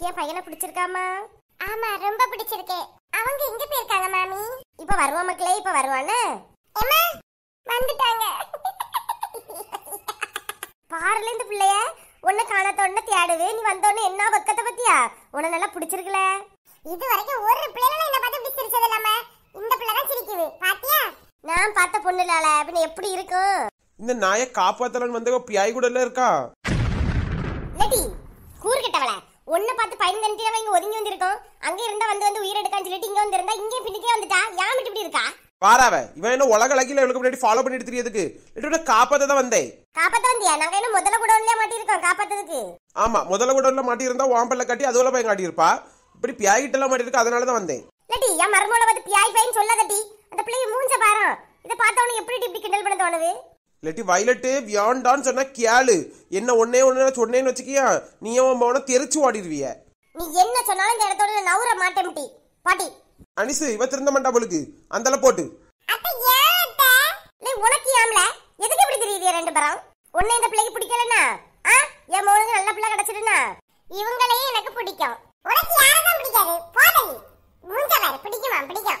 பக்கியா பையனை பிடிச்சிருக்காமா ஆமா ரொம்ப பிடிச்சிருக்கு அவங்க எங்க போயிருக்காங்க மாமி இப்ப வருவான் மக்களே இப்ப வருவானே வந்துட்டாங்க பாருல இந்த பிள்ளைய உன்னை உடனே தேடுவே நீ வந்தோடனே என்ன பக்கத்தை பத்தியா உன நல்லா பிடிச்சிருக்கல இது வரைக்கும் ஒரு பிள்ளைகளும் என்ன பார்த்து இப்படி சிரிச்சது இல்லாம இந்த பிள்ளை தான் சிரிக்குது பாத்தியா நான் பார்த்த பொண்ணு இல்லால பின்ன எப்படி இருக்கும் இந்த நாயை காப்பாத்தலன்னு வந்தவ பியாய் கூட இல்ல இருக்கா லட்டி கூறு ஒன்ன பார்த்து பயந்துட்டு தான் இங்க ஒதுங்கி வந்திருக்கோம் அங்க இருந்தா வந்து வந்து உயிரெடுக்கான்னு சொல்லிட்டு இங்க வந்திருந்தா இங்கே பின்னுக்கே வந்துட்டா யாமிட்டு இப்படி இருக்கா வாராவ இவன் என்ன உலக அழகில இவனுக்கு முன்னாடி ஃபாலோ பண்ணிட்டு தெரியதுக்கு இவனை காப்பாத்த தான் வந்தே காப்பாத்த வந்தியா நாங்க என்ன முதல்ல கூட மாட்டி இருக்கோம் காப்பாத்ததுக்கு ஆமா முதல்ல கூட உள்ள இருந்தா வாம்பல்ல கட்டி அதுல காட்டி இருப்பா இப்படி கிட்ட எல்லாம் இருக்க அதனால தான் வந்தேன் லட்டி என் மர்மோல பார்த்து பியாய் பையன் சொல்லாதடி அந்த பிள்ளை மூஞ்ச பாரு இத பார்த்தவனுக்கு எப்படி இப்படி கிண்டல் பண்ண தோணுது இல்லாட்டி வயலட்டு வியாண்டான்னு சொன்னா கேளு என்ன ஒன்னே ஒன்னு சொன்னேன்னு வச்சுக்கியா நீ அவன் போன தெரிச்சு ஓடிடுவிய நீ என்ன சொன்னாலும் இந்த இடத்தோட நவுற மாட்டேன் பாட்டி அனிசு இவ திருந்த மாட்டா பொழுது அந்தல போட்டு உனக்கு ஏம்ல எதுக்கு இப்படி தெரியுது ரெண்டு பேரும் உன்னை இந்த பிள்ளைக்கு பிடிக்கலனா ஆ என் மௌனுக்கு நல்ல பிள்ளை கிடைச்சிடுனா இவங்களையும் எனக்கு பிடிக்கும் உனக்கு யாரும் பிடிக்காது போதலி மூஞ்ச பிடிக்குமா பிடிக்கும்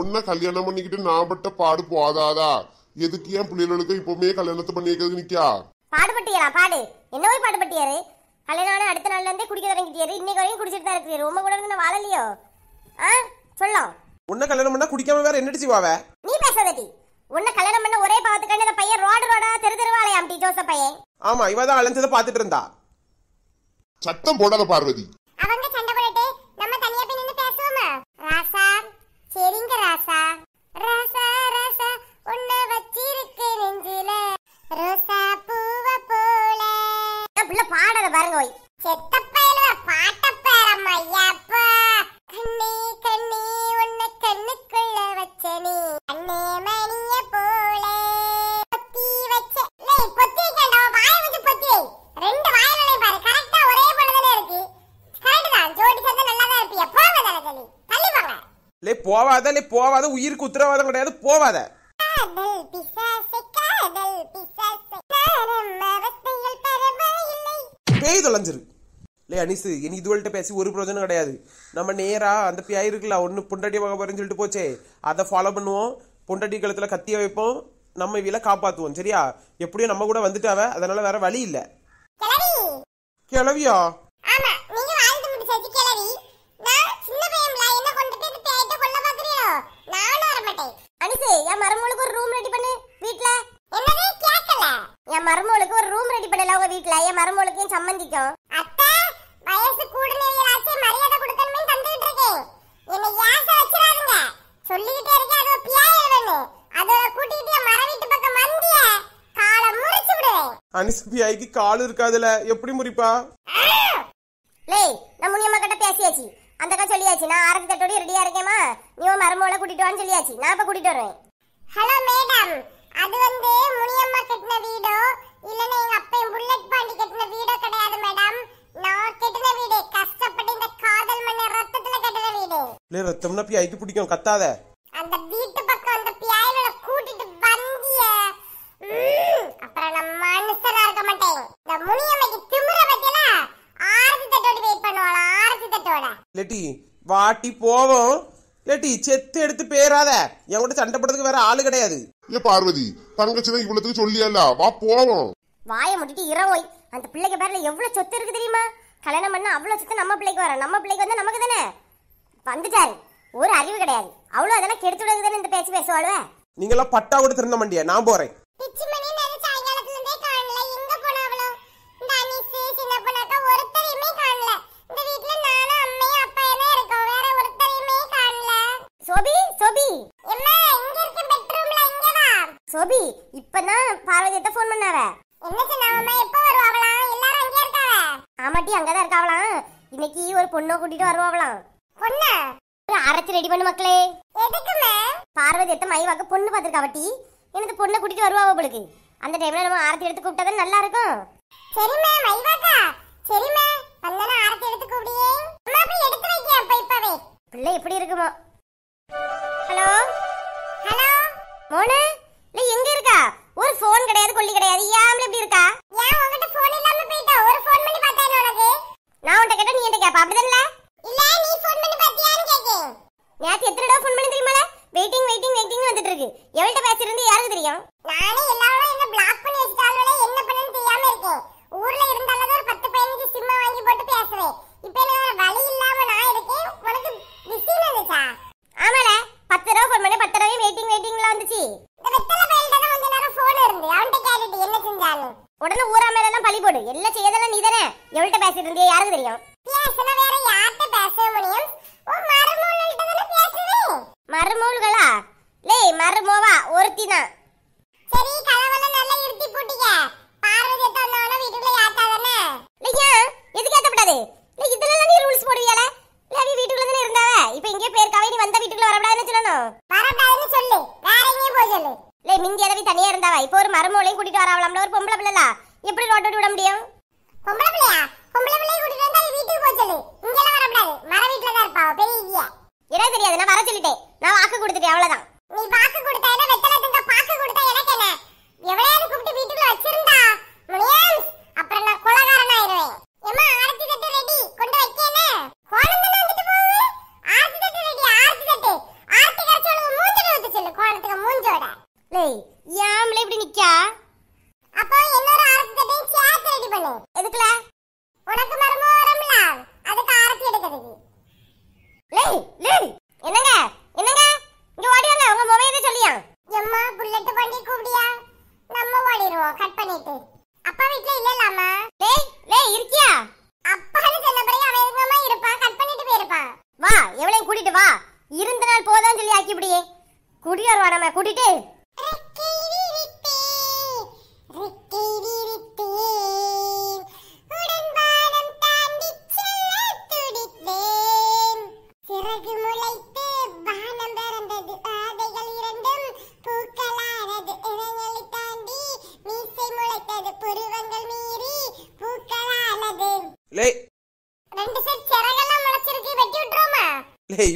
ஒன்னா கல்யாணம் பண்ணிக்கிட்டு நான் பட்ட பாடு போதாதா எதுக்கு ஏன் பிள்ளைகளுக்கு இப்பவுமே கல்யாணத்தை பண்ணி வைக்கிறது நிக்கா பாடுபட்டியா பாடு என்ன போய் பாடுபட்டியாரு கல்யாணம் அடுத்த நாள்ல இருந்தே குடிக்க தொடங்கிட்டாரு இன்னைக்கு வரையும் குடிச்சிட்டு தான் இருக்கு ரொம்ப கூட இருந்து நான் வாழலையோ ஆ சொல்லும் உன்ன கல்யாணம் பண்ணா குடிக்காம வேற என்னடி வாவ நீ பேசாதடி உன்ன கல்யாணம் பண்ண ஒரே பாவத்துக்கான இந்த பையன் ரோடு ரோடா தெரு தெருவாளே அம்டி ஜோசப் பையன் ஆமா இவ தான் அலைஞ்சத பாத்துட்டு இருந்தா சத்தம் போடாத பார்வதி அவங்க சண்டை போடட்டே நம்ம தனியா போய் நின்னு பேசுவோமா ராசா பாருங்க போய் செத்தப்பயல பாட்டப்பேரம்மா ஐயாப்பா கண்ணே கண்ணே உன்னை கண்ணுக்குள்ள வச்சனே அண்ணே மணிய போல பொத்தி வச்ச இல்லை பொத்தி கேண்டா வாய வச்சு பொத்தி ரெண்டு வாயில பாரு கரெக்டா ஒரே போல இருக்கு கரெக்ட் தான் ஜோடி சேர்ந்து நல்லா தான் இருப்பியா தள்ளி போங்க லே போவாத லே போவாத உயிருக்கு உத்தரவாதம் கிடையாது போவாத இல்லை அனிசு இனி இதுவள்கிட்ட பேசி ஒரு பிரயோஜனம் கிடையாது நம்ம நேராக அந்த பியாய் இருக்குல்ல ஒன்று பொண்டாட்டி வாங்க போறேன்னு சொல்லிட்டு போச்சே அதை ஃபாலோ பண்ணுவோம் பொண்டாட்டி கழுத்தில் கத்திய வைப்போம் நம்ம இவையில காப்பாற்றுவோம் சரியா எப்படியும் நம்ம கூட வந்துட்டாவ அதனால வேற வழி இல்லை கிளவியா அனுசு என் மருமகளுக்கு ஒரு ரூம் ரெடி பண்ணு வீட்ல என்னவே கேட்கல என் மருமகளுக்கு ஒரு ரூம் ரெடி பண்ணல உங்க வீட்ல என் மருமகளுக்கு சம்மந்திக்கும் அனுசபியாய்க்கு கால் இருக்காதுல எப்படி முறிப்பா லே நான் முனியம்மா கிட்ட பேசியாச்சு அந்த கா சொல்லியாச்சு நான் ஆரத்தி தட்டோட ரெடியா இருக்கேமா நீ உன் மருமகளை கூட்டிட்டு வான்னு சொல்லியாச்சு நான் இப்ப கூட்டிட்டு வரேன் ஹலோ மேடம் அது வந்து முனியம்மா கட்டின வீடோ இல்லனா எங்க அப்பா புல்லட் பாண்டி கட்டின வீடோ கிடையாது மேடம் நான் கட்டின வீடு கஷ்டப்பட்டு இந்த காதல் மண்ண ரத்தத்துல கட்டின வீடு லே ரத்தம்னா பியாய்க்கு பிடிக்கும் கத்தாத வாட்டி போவோம் கேட்டி செத்து எடுத்து பேராத என் கூட சண்டை போடுறதுக்கு வேற ஆளு கிடையாது ஏ பார்வதி தங்கச்சி தான் இவ்வளவுக்கு சொல்லியல்ல வா போவோம் வாயை முடிட்டு இறவோய் அந்த பிள்ளைக்கு பேர்ல எவ்வளவு சொத்து இருக்கு தெரியுமா கல்யாணம் பண்ணா அவ்வளவு சொத்து நம்ம பிள்ளைக்கு வர நம்ம பிள்ளைக்கு வந்து நமக்கு தானே வந்துட்டாரு ஒரு அறிவு கிடையாது அவ்வளவு அதெல்லாம் கெடுத்து விடுறது தானே இந்த பேச்சு பேசுவாளுவ நீங்க எல்லாம் பட்டா கூட திருந்த மாட்டியா நான் போறேன் என்ன சொன்னாம எப்ப எல்லாரும் அங்கே இருக்காங்க ஆமாட்டி அங்கதான் இருக்காங்களாம் இன்னைக்கு ஒரு பொண்ணை கூட்டிட்டு வருவாங்களாம் பொண்ணு அரைச்சு ரெடி பண்ணு மக்களே எதுக்குமே மைவாக்கு பொண்ணு பார்த்துருக்கா வட்டி எனக்கு பொண்ணை கூட்டிட்டு வருவா அவளுக்கு அந்த டைம்ல நம்ம ஆரத்தி எடுத்து கூப்பிட்டா நல்லா இருக்கும் சரிம்மா மைவாக்கா சரிம்மா வந்தனா ஆரத்தி எடுத்து கூப்பிடியே அம்மா போய் எடுத்து வைக்க அப்ப பிள்ளை எப்படி இருக்குமோ ஹலோ ஹலோ மோனு இல்லை எங்க இருக்கா ஒரு ஃபோன் கிடையாது கொல்லி கிடையாது ஏன் இப்படி இருக்கா ஏன் உன்கிட்ட ஃபோன் இல்லாம போயிட்டா ஒரு ஃபோன் பண்ணி பார்த்தேன் உனக்கு நான் உன்கிட்ட கேட்ட நீ என்ன கேப்ப அப்படிதான்ல இல்ல இல்ல நீ ஃபோன் பண்ணி பார்த்தியான்னு கேக்கேன் நேத்து எத்தனை தடவை ஃபோன் பண்ணி தெரியுமா வெயிட்டிங் வெயிட்டிங் வெயிட்டிங் வந்துட்டு இருக்கு எவள்கிட்ட பேசிருந்து யாருக்கு தெரியும் நானே எல்லாரும் என்ன பிளாக் பண்ணி வச்சிட்டாங்களே என்ன பண்ணனும் தெரியாம இருக்கேன் ஊர்ல இருந்தாலும் ஒரு பத்து பதினஞ்சு சிம் வாங்கி போட்டு பேசுவேன் இப்ப என்ன வழி இல்லாம நான் இருக்கேன் உனக்கு பிஸின்னு இருந்துச்சா ஆமால பத்து ரூபா ஃபோன் பண்ணி பத்து ரூபாயும் வெயிட்டிங் வெயிட்டிங்ல வந்துச்சு வெத்தலை பயில்ட போன் இருந்து அவன்கிட்ட கேட்டுட்டு என்ன செஞ்சாலும் உடனே ஊரா மேல எல்லாம் பழி போடு எல்லாம் செய்யதெல்லாம் நீ தானே எவள்கிட்ட பேசிட்டு இருந்தே யாருக்கு தெரியும் பேசுனா வேற யார்கிட்ட பேச முடியும் ஓ மருமூலகிட்ட தானே பேசுவேன் மருமூல்களா லே மருமோவா ஒருத்தி தான் சரி கலவல நல்லா இருட்டி போட்டீங்க பார்வதி தந்தானோ வீட்டுக்குள்ள யாத்தா தானே லேய்யா எதுக்கு ஏத்தப்படாது லே இதெல்லாம் நீ ரூல்ஸ் போடுவியால நீ வீட்டுல தானே இருந்தாவ இப்போ இங்கே பேர் நீ வந்த வீட்டுக்குள்ள வரக்கூடாதுன்னு சொல்லணும் வரக்கூடாதுன்னு சொல்லு வேற எங்கேயும் போய் சொல்லு இல்லை மிந்தி எதவி தனியாக இருந்தாவா இப்போ ஒரு மருமூளையும் கூட்டிட்டு வராவலாம்ல ஒரு பொம்பளை பிள்ளலா எப்படி ரோட்டோட்டு விட முடியும் பொம்பளை பிள்ளையா பொம்பளை பிள்ளையை கூட்டிட்டு வந்தா வீட்டுக்கு போக சொல்லு இங்க எல்லாம் வர வரக்கூடாது மர வீட்டில் தான் இருப்பா பெரிய இடியா எனக்கு தெரியாது நான் வர சொல்லிட்டேன் நான் வாக்கு கொடுத்துட்டேன் அவ்வளோதான் நீ வாக்கு கொடுத்தா என்ன வெத்தலை பாக்கு கொடுத்த உனக்கு அதுக்கு ஆரத்தி லேய் லேய் என்னங்க என்னங்க இங்க ஓடி வாங்க உங்க மொபைல சொல்லியா எம்மா புல்லட் பண்ணி கூப்பிடியா நம்ம கட் பண்ணிட்டு அப்பா வீட்ல லேய் லேய் இருக்கியா அப்பான்னு சொன்ன பிறகு அவன் இருக்கமா இருப்பா கட் பண்ணிட்டு வா எவளையும் கூட்டிட்டு வா இருந்த நாள் போதான்னு சொல்லி ஆக்கிப்படியே கூட்டிட்டு வருவா நம்ம கூட்டிட்டு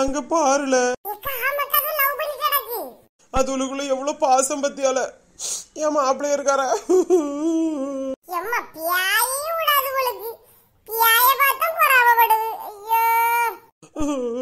அங்க பாருல அதுக்குள்ள எவ்வளவு பாசம் பத்தியால ஏமா அப்படியே இருக்காரா பியாயே விடாது உங்களுக்கு பியாய பார்த்தா ஐயோ